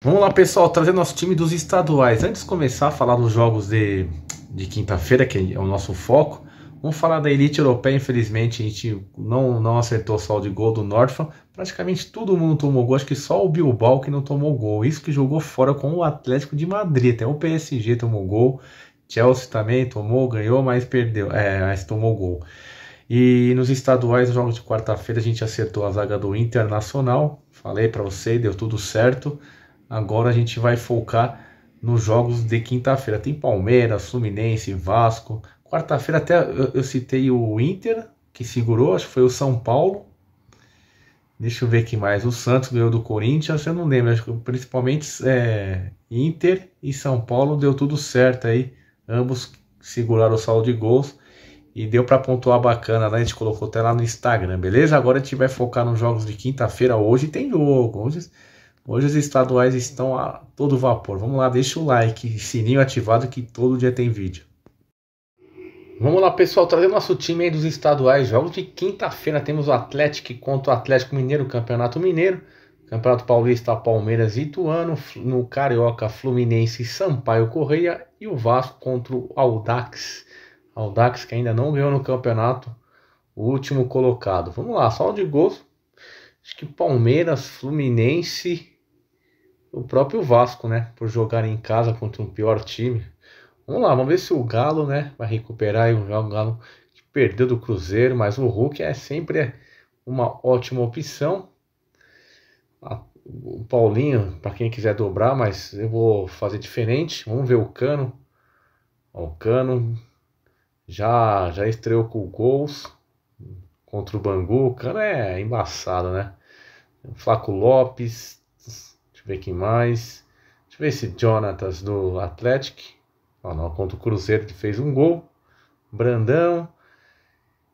Vamos lá, pessoal, trazer nosso time dos estaduais. Antes de começar a falar dos jogos de, de quinta-feira, que é o nosso foco, vamos falar da elite europeia. Infelizmente, a gente não, não acertou só o de gol do Northam. Praticamente todo mundo tomou gol, acho que só o Bilbao que não tomou gol. Isso que jogou fora com o Atlético de Madrid. Até o PSG tomou gol, Chelsea também tomou, ganhou, mas perdeu, é, mas tomou gol. E nos estaduais, nos jogos de quarta-feira, a gente acertou a zaga do Internacional. Falei para você, deu tudo certo. Agora a gente vai focar nos jogos de quinta-feira. Tem Palmeiras, Fluminense, Vasco. Quarta-feira até eu, eu, citei o Inter, que segurou, acho que foi o São Paulo. Deixa eu ver aqui mais. O Santos ganhou do Corinthians, eu não lembro. Acho que principalmente é, Inter e São Paulo deu tudo certo aí. Ambos seguraram o saldo de gols e deu para pontuar bacana lá. Né? A gente colocou até lá no Instagram, beleza? Agora a gente vai focar nos jogos de quinta-feira. Hoje tem jogo. Hoje Hoje os estaduais estão a todo vapor. Vamos lá, deixa o like, sininho ativado que todo dia tem vídeo. Vamos lá, pessoal, trazer nosso time aí dos estaduais. Jogos de quinta-feira temos o Atlético contra o Atlético Mineiro, Campeonato Mineiro. Campeonato Paulista, Palmeiras e Ituano. No Carioca, Fluminense, Sampaio Correia. E o Vasco contra o Aldax. Aldax que ainda não ganhou no campeonato. O último colocado. Vamos lá, só de gols. Acho que Palmeiras, Fluminense, o próprio Vasco, né? Por jogar em casa contra um pior time. Vamos lá, vamos ver se o Galo, né? Vai recuperar e o um Galo que perdeu do Cruzeiro, mas o Hulk é sempre uma ótima opção. O Paulinho, para quem quiser dobrar, mas eu vou fazer diferente. Vamos ver o Cano. O Cano já, já estreou com gols contra o Bangu. O Cano é embaçado, né? Flaco Lopes, ver quem mais. Deixa eu ver esse Jonatas do Atlético. Ó, não, contra o Cruzeiro que fez um gol. Brandão.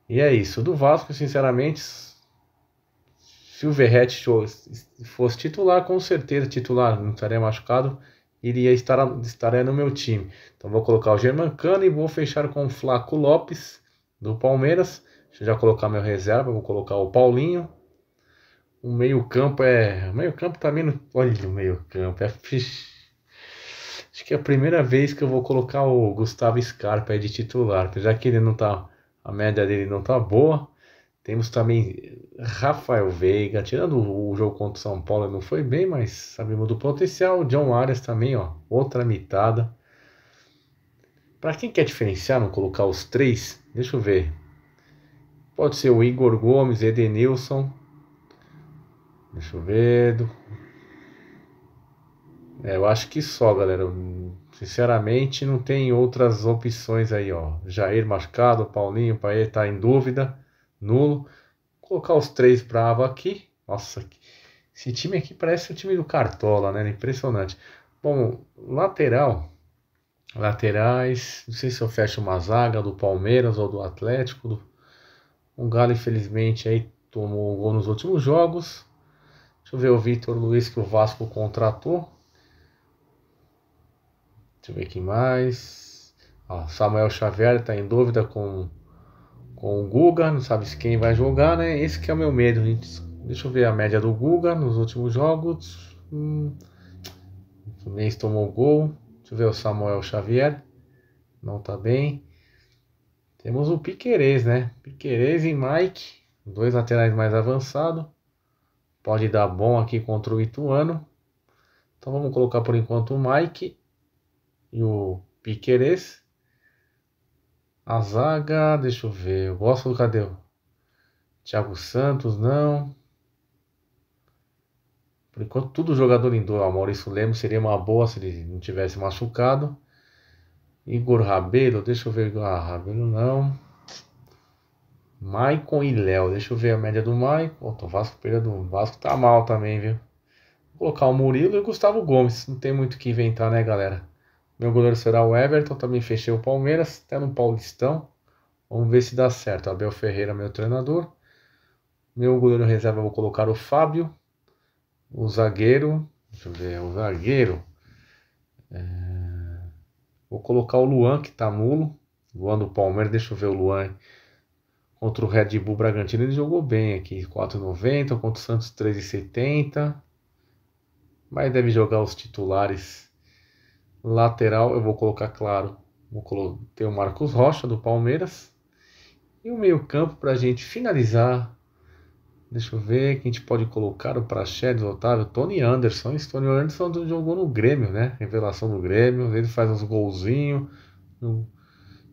E é isso. Do Vasco, sinceramente, se o Verrete fosse titular, com certeza titular, não estaria machucado, iria estar estaria no meu time. Então vou colocar o Germancano e vou fechar com o Flaco Lopes do Palmeiras. Deixa eu já colocar meu reserva, vou colocar o Paulinho o meio-campo é. O meio-campo tá no Olha o meio-campo. É... Acho que é a primeira vez que eu vou colocar o Gustavo Scarpa de titular. já que ele não tá. A média dele não tá boa. Temos também Rafael Veiga, tirando o jogo contra o São Paulo, não foi bem, mas sabemos do potencial. John Arias também, ó, outra mitada. Para quem quer diferenciar, não colocar os três, deixa eu ver. Pode ser o Igor Gomes, Edenilson, Deixa eu ver. É, eu acho que só, galera. Sinceramente, não tem outras opções aí, ó. Jair machucado, Paulinho, Paê tá em dúvida, nulo. Vou colocar os três aba aqui. Nossa, esse time aqui parece o time do Cartola, né? Impressionante. Bom, lateral. Laterais. Não sei se eu fecho uma zaga do Palmeiras ou do Atlético. O Galo, infelizmente, aí tomou gol nos últimos jogos. Deixa eu ver o Vitor Luiz que o Vasco contratou. Deixa eu ver quem mais. Ó, Samuel Xavier está em dúvida com, com o Guga, não sabe se quem vai jogar, né? Esse que é o meu medo. Gente. Deixa eu ver a média do Guga nos últimos jogos. Hum, o tomou gol. Deixa eu ver o Samuel Xavier. Não está bem. Temos o Piquerez, né? Piquerez e Mike, dois laterais mais avançados. Pode dar bom aqui contra o Ituano. Então vamos colocar por enquanto o Mike e o Piqueires. A zaga, deixa eu ver. Eu gosto do cadê? Thiago Santos, não. Por enquanto, tudo jogador Lindo, O Maurício Lemos seria uma boa se ele não tivesse machucado. Igor Rabelo, deixa eu ver. Ah, Rabelo não. Maicon e Léo. Deixa eu ver a média do Maicon. O Vasco perdeu do Vasco tá mal também, viu? Vou colocar o Murilo e o Gustavo Gomes. Não tem muito o que inventar, né, galera? Meu goleiro será o Everton. Também fechei o Palmeiras. Até no Paulistão. Vamos ver se dá certo. Abel Ferreira, meu treinador. Meu goleiro reserva, vou colocar o Fábio. O zagueiro. Deixa eu ver. O zagueiro. É... Vou colocar o Luan, que tá nulo. Luan do Palmeiras. Deixa eu ver o Luan. Hein? Contra o Red Bull Bragantino ele jogou bem aqui, 4,90. Contra o Santos, 3,70. Mas deve jogar os titulares. Lateral, eu vou colocar claro. Vou colocar, ter o Marcos Rocha do Palmeiras. E o meio-campo para a gente finalizar. Deixa eu ver quem a gente pode colocar. O Praxedes, o Otávio, Tony Anderson. Esse Tony Anderson jogou no Grêmio, né? Revelação do Grêmio. Ele faz uns golzinhos.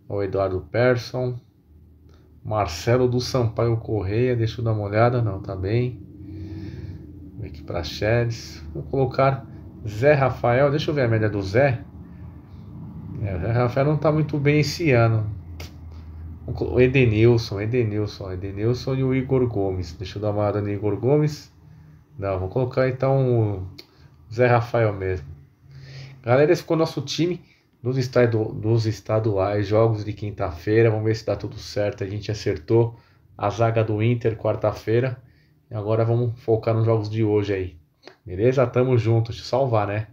O Eduardo Persson. Marcelo do Sampaio Correia, deixa eu dar uma olhada, não, tá bem. Vou aqui para Chedes. Vou colocar Zé Rafael, deixa eu ver a média do Zé. É, o Zé Rafael não tá muito bem esse ano. O Edenilson, Edenilson, Edenilson e o Igor Gomes. Deixa eu dar uma olhada no Igor Gomes. Não, vou colocar então o Zé Rafael mesmo. Galera, esse ficou nosso time nos, estadu, nos estaduais, jogos de quinta-feira. Vamos ver se dá tudo certo. A gente acertou a zaga do Inter quarta-feira. Agora vamos focar nos jogos de hoje aí. Beleza? Tamo junto. Deixa eu salvar, né?